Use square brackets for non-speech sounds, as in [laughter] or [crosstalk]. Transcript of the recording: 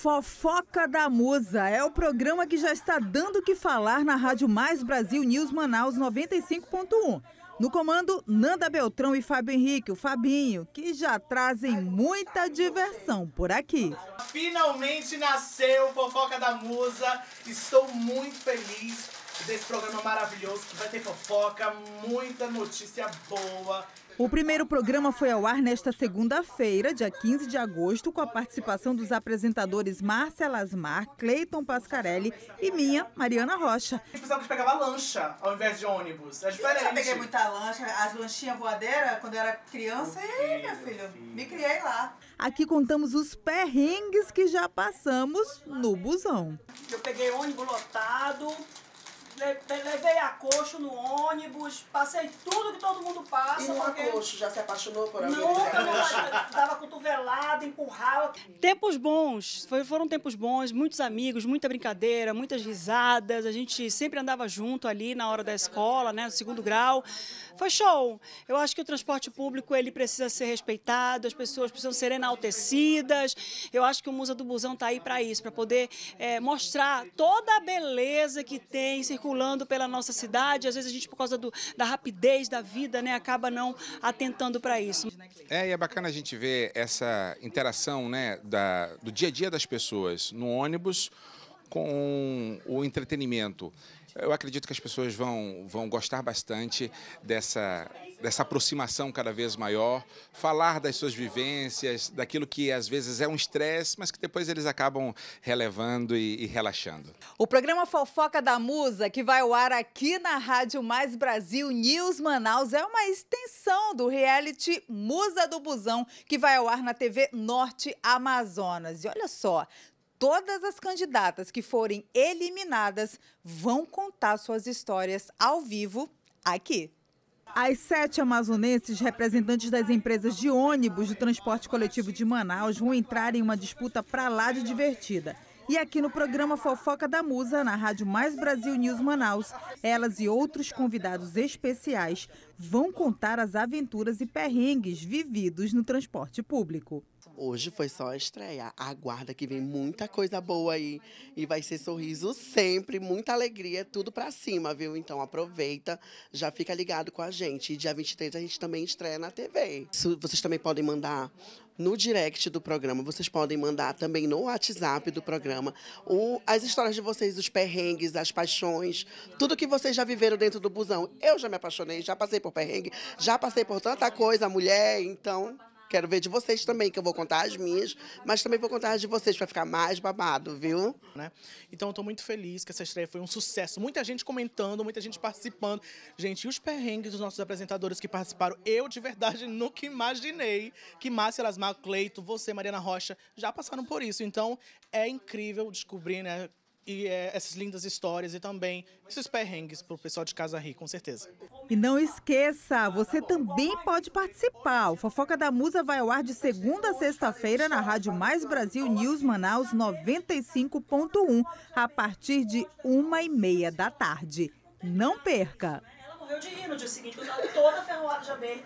Fofoca da Musa é o programa que já está dando o que falar na Rádio Mais Brasil News Manaus 95.1. No comando, Nanda Beltrão e Fábio Henrique, o Fabinho, que já trazem muita diversão por aqui. Finalmente nasceu Fofoca da Musa. Estou muito feliz desse programa maravilhoso que vai ter fofoca, muita notícia boa. O primeiro programa foi ao ar nesta segunda-feira, dia 15 de agosto, com a participação dos apresentadores Márcia Lasmar, Cleiton Pascarelli e minha, Mariana Rocha. A gente pensava que pegava lancha ao invés de ônibus. É diferente. Eu já peguei muita lancha, as lanchinhas voadeiras, quando eu era criança, e meu filho, me criei lá. Aqui contamos os perrengues que já passamos no busão. Eu peguei ônibus lotado, levei a coxo no ônibus, passei tudo que todo mundo passa. E no porque... coxo já se apaixonou por alguém? Nunca, me dava cotovelada, empurrava. Tempos bons, foram tempos bons, muitos amigos, muita brincadeira, muitas risadas, a gente sempre andava junto ali na hora da escola, né, no segundo grau. Foi show! Eu acho que o transporte público, ele precisa ser respeitado, as pessoas precisam ser enaltecidas, eu acho que o Musa do Busão está aí para isso, para poder é, mostrar toda a beleza que tem circulando circulando pela nossa cidade. Às vezes a gente, por causa do, da rapidez da vida, né, acaba não atentando para isso. É, e é bacana a gente ver essa interação né, da, do dia a dia das pessoas no ônibus com o entretenimento. Eu acredito que as pessoas vão, vão gostar bastante dessa, dessa aproximação cada vez maior, falar das suas vivências, daquilo que às vezes é um estresse, mas que depois eles acabam relevando e, e, relaxando. O programa Fofoca da Musa, que vai ao ar aqui na Rádio Mais Brasil News Manaus, é uma extensão do reality Musa do Busão, que vai ao ar na TV Norte Amazonas. E olha só, todas as candidatas que forem eliminadas vão contar suas histórias ao vivo aqui. As sete amazonenses, representantes das empresas de ônibus do transporte coletivo de Manaus, vão entrar em uma disputa para lá de divertida. E aqui no programa Fofoca da Musa, na Rádio Mais Brasil News Manaus, elas e outros convidados especiais vão contar as aventuras e perrengues vividos no transporte público. Hoje foi só a estreia Aguarda que vem muita coisa boa aí. E vai ser sorriso sempre, muita alegria, tudo pra cima, viu? Então aproveita, já fica ligado com a gente. E dia 23 a gente também estreia na TV. vocês também podem mandar no direct do programa. Vocês podem mandar também no WhatsApp do programa o, as histórias de vocês, os perrengues, as paixões, tudo que vocês já viveram dentro do busão. Eu já me apaixonei, já passei por por perrengue, já passei por tanta coisa, mulher, então. Quero ver de vocês também, que eu vou contar as minhas, mas também vou contar as de vocês para ficar mais babado, viu? Né? Então eu tô muito feliz que essa estreia foi um sucesso. Muita gente comentando, muita gente participando. Gente, e os perrengues dos nossos apresentadores que participaram, eu de verdade [laughs] nunca imaginei que Márcia Lasmar, Cleito, você, Mariana Rocha, já passaram por isso. Então é incrível descobrir, né? e é, essas lindas histórias e também esses perrengues para o pessoal de casa rir, com certeza. E não esqueça, você também pode participar. O Fofoca da Musa vai ao ar de segunda a sexta-feira na Rádio Mais Brasil News Manaus 95.1, a partir de uma e meia da tarde. Não perca! Ela morreu de rir no dia seguinte, toda ferroada de abelha.